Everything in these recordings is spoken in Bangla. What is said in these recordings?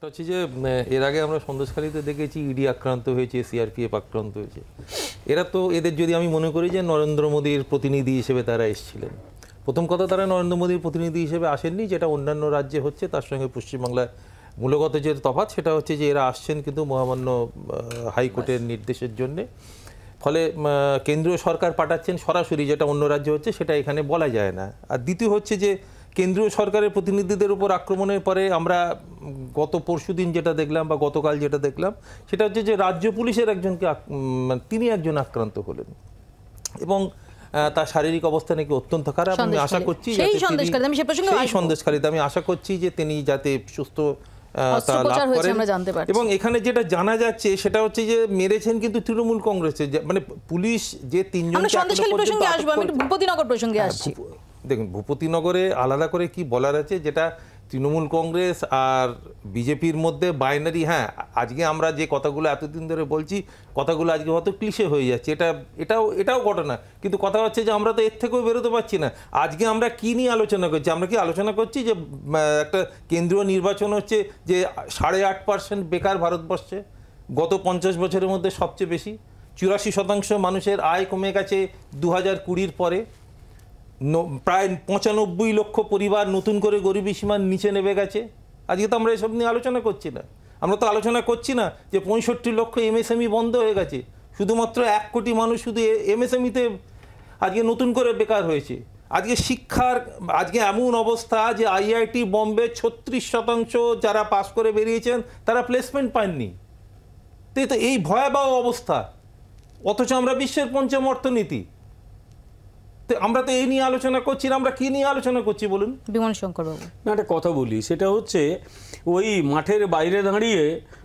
ব্যাপারটা হচ্ছে যে এর আগে আমরা সন্দেশখালিতে দেখেছি ইডি আক্রান্ত হয়েছে সিআরপিএফ আক্রান্ত হয়েছে এরা তো এদের যদি আমি মনে করি যে নরেন্দ্র মোদীর প্রতিনিধি হিসেবে তারা এসেছিলেন প্রথম কথা তারা নরেন্দ্র মোদীর প্রতিনিধি হিসেবে আসেননি যেটা অন্যান্য রাজ্যে হচ্ছে তার সঙ্গে পশ্চিমবাংলায় মূলগত যে তফাৎ সেটা হচ্ছে যে এরা আসছেন কিন্তু মহামান্য হাইকোর্টের নির্দেশের জন্যে ফলে কেন্দ্রীয় সরকার পাঠাচ্ছেন সরাসরি যেটা অন্য রাজ্যে হচ্ছে সেটা এখানে বলা যায় না আর দ্বিতীয় হচ্ছে যে কেন্দ্রীয় সরকারের প্রতিনিধিদের উপর আক্রমণের পরে আমরা গত পরশু দিন যেটা দেখলাম বা গতকাল যেটা দেখলাম সেটা হচ্ছে যে রাজ্য পুলিশের একজনকে মানে তিনি একজন আক্রান্ত হলেন এবং তার শারীরিক অবস্থা নাকি অত্যন্ত খারাপ আমি আশা করছি সেই সন্দেশখালীতে আমি আশা করছি যে তিনি যাতে সুস্থ এবং এখানে যেটা জানা যাচ্ছে সেটা হচ্ছে যে মেরেছেন কিন্তু তৃণমূল কংগ্রেসের মানে পুলিশ যে তিনজন প্রসঙ্গে আসবো আমি ভূপতিনগর প্রসঙ্গে হ্যাঁ, আসছি দেখুন ভূপতিনগরে আলাদা করে কি বলার আছে যেটা তৃণমূল কংগ্রেস আর বিজেপির মধ্যে বাইনারি হ্যাঁ আজকে আমরা যে কথাগুলো এতদিন ধরে বলছি কথাগুলো আজকে হয়তো ক্লিশে হয়ে যাচ্ছে এটা এটাও এটাও ঘটনা কিন্তু কথা হচ্ছে যে আমরা তো এর থেকেও বেরোতে পারছি না আজকে আমরা কি নিয়ে আলোচনা করছি আমরা কি আলোচনা করছি যে একটা কেন্দ্রীয় নির্বাচন হচ্ছে যে সাড়ে আট পার্সেন্ট বেকার ভারতবর্ষে গত পঞ্চাশ বছরের মধ্যে সবচেয়ে বেশি চুরাশি শতাংশ মানুষের আয় কমে গেছে দু হাজার কুড়ির পরে প্রায় পঁচানব্বই লক্ষ পরিবার নতুন করে গরিবী সীমার নিচে নেমে গেছে আজকে তো আমরা এসব নিয়ে আলোচনা করছি না আমরা তো আলোচনা করছি না যে পঁয়ষট্টি লক্ষ এমএসএমই বন্ধ হয়ে গেছে শুধুমাত্র এক কোটি মানুষ শুধু এমএসএমইতে আজকে নতুন করে বেকার হয়েছে আজকে শিক্ষার আজকে এমন অবস্থা যে আইআইটি বম্বে ছত্রিশ শতাংশ যারা পাস করে বেরিয়েছেন তারা প্লেসমেন্ট পাননি তো এই ভয়াবহ অবস্থা অথচ আমরা বিশ্বের পঞ্চম অর্থনীতি তো আমরা তো এই নিয়ে আলোচনা করছি না আমরা কি নিয়ে আলোচনা করছি বলুন বিমান শঙ্কর বাবু না একটা কথা বলি সেটা হচ্ছে ওই মাঠের বাইরে দাঁড়িয়ে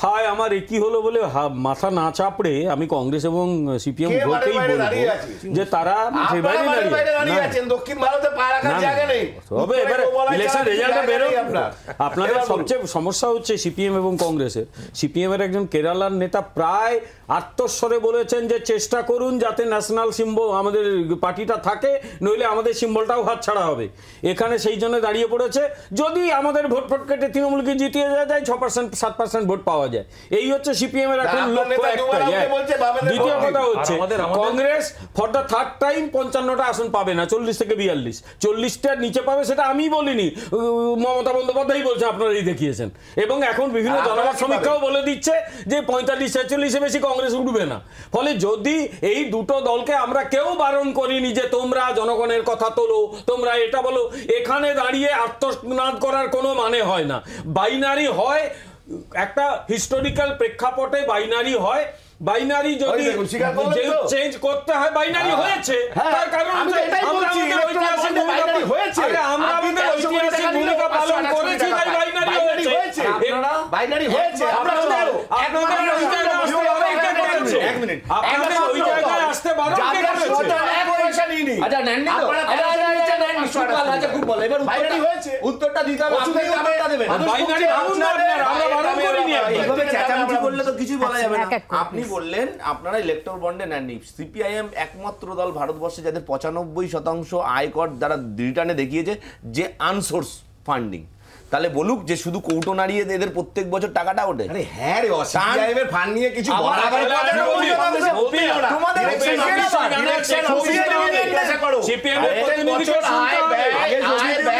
হায় আমার একই হলো বলে মাথা না চাপড়ে আমি কংগ্রেস এবং সিপিএম ভোটেই বলবো যে তারা দাঁড়িয়ে তবে ইলেকশন রেজাল্টটা আপনাদের সবচেয়ে সমস্যা হচ্ছে সিপিএম এবং কংগ্রেসের সিপিএম এর একজন কেরালার নেতা প্রায় আত্মস্বরে বলেছেন যে চেষ্টা করুন যাতে ন্যাশনাল সিম্বল আমাদের পার্টিটা থাকে নইলে আমাদের সিম্বলটাও হাত ছাড়া হবে এখানে সেই জন্য দাঁড়িয়ে পড়েছে যদি আমাদের ভোট ফোট কেটে তৃণমূলকে জিতিয়ে যায় ছ পার্সেন্ট সাত পার্সেন্ট ভোট পাওয়া পাওয়া যায় এই হচ্ছে সিপিএম এর এখন লক্ষ্য দ্বিতীয় কথা হচ্ছে কংগ্রেস ফর থার্ড টাইম পঞ্চান্নটা আসন পাবে না চল্লিশ থেকে বিয়াল্লিশ নিচে পাবে সেটা আমি বলিনি মমতা বন্দ্যোপাধ্যায় বলছে দেখিয়েছেন এবং এখন বিভিন্ন সমীক্ষাও বলে দিচ্ছে যে পঁয়তাল্লিশ ছেচল্লিশে বেশি কংগ্রেস উঠবে না ফলে যদি এই দুটো দলকে আমরা কেউ বারণ করিনি যে তোমরা জনগণের কথা তোলো তোমরা এটা বলো এখানে দাঁড়িয়ে আত্মনাদ করার কোনো মানে হয় না বাইনারি হয় একটা হিস্টোরিক্যাল প্রেক্ষাপটে বাইনারি হয় বাইনারি যদি চেঞ্জ করতে হয় বাইনারি হ্যাঁ, হ্যাঁ। হয়েছে হ্যাঁ, তার কারণ আমরা উত্তরটা দিতে হবে বললে তো কিছুই বলা আচ্ছা, যাবে না আপনি বললেন আপনারা ইলেকটর বন্ডে নেননি সিপিআইএম একমাত্র দল ভারতবর্ষে যাদের পঁচানব্বই শতাংশ আয়কর দ্বারা রিটার্নে দেখিয়েছে যে আনসোর্স ফান্ডিং তাহলে বলুক যে শুধু কৌটো নাড়িয়ে এদের প্রত্যেক বছর টাকাটা ওঠে হ্যাঁ রে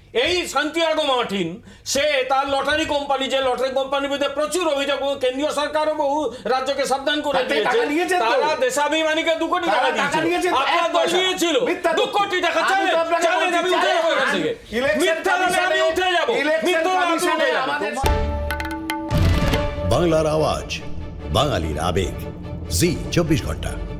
এই সান্তিয়াগো মার্টিন সে তার লটারি কোম্পানি যে লটারি কোম্পানির বিরুদ্ধে প্রচুর অভিযোগ কেন্দ্রীয় সরকারও বহু রাজ্যকে সাবধান করে দিয়েছে তারা দেশাভিমানীকে দু কোটি টাকা দিয়েছে আপনারা দল দিয়েছিল দু কোটি টাকা চলে চলে আমি উঠে যাবো এখান থেকে আমি উঠে যাবো মিথ্যা আমি উঠে যাবো বাংলার আওয়াজ বাঙালির আবেগ জি চব্বিশ ঘন্টা